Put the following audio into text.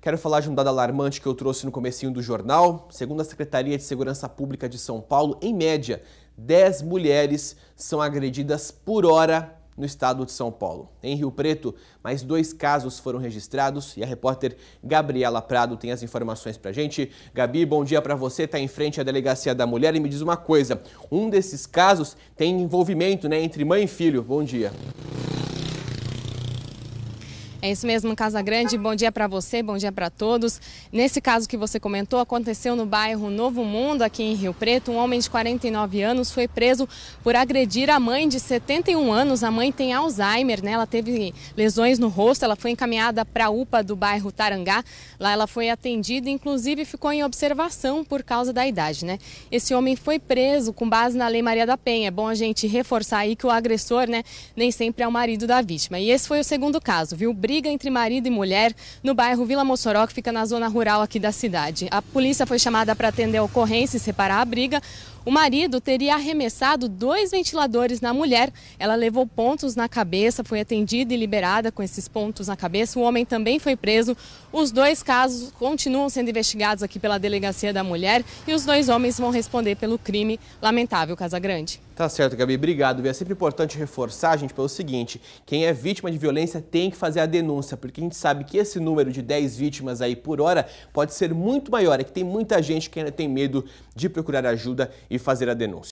Quero falar de um dado alarmante que eu trouxe no comecinho do jornal. Segundo a Secretaria de Segurança Pública de São Paulo, em média, 10 mulheres são agredidas por hora no estado de São Paulo. Em Rio Preto, mais dois casos foram registrados e a repórter Gabriela Prado tem as informações a gente. Gabi, bom dia para você. Está em frente à delegacia da mulher e me diz uma coisa: um desses casos tem envolvimento, né, entre mãe e filho. Bom dia. É isso mesmo, Casa Grande. Bom dia para você, bom dia para todos. Nesse caso que você comentou, aconteceu no bairro Novo Mundo, aqui em Rio Preto. Um homem de 49 anos foi preso por agredir a mãe de 71 anos. A mãe tem Alzheimer, né? Ela teve lesões no rosto, ela foi encaminhada para a UPA do bairro Tarangá. Lá ela foi atendida, inclusive ficou em observação por causa da idade, né? Esse homem foi preso com base na Lei Maria da Penha. É bom a gente reforçar aí que o agressor, né, nem sempre é o marido da vítima. E esse foi o segundo caso, viu? briga entre marido e mulher no bairro Vila Mossoró, que fica na zona rural aqui da cidade. A polícia foi chamada para atender a ocorrência e separar a briga. O marido teria arremessado dois ventiladores na mulher. Ela levou pontos na cabeça, foi atendida e liberada com esses pontos na cabeça. O homem também foi preso. Os dois casos continuam sendo investigados aqui pela delegacia da mulher e os dois homens vão responder pelo crime lamentável Casagrande. Tá certo, Gabi. Obrigado. E é sempre importante reforçar, gente, pelo seguinte: quem é vítima de violência tem que fazer a denúncia, porque a gente sabe que esse número de 10 vítimas aí por hora pode ser muito maior. É que tem muita gente que ainda tem medo de procurar ajuda e fazer a denúncia.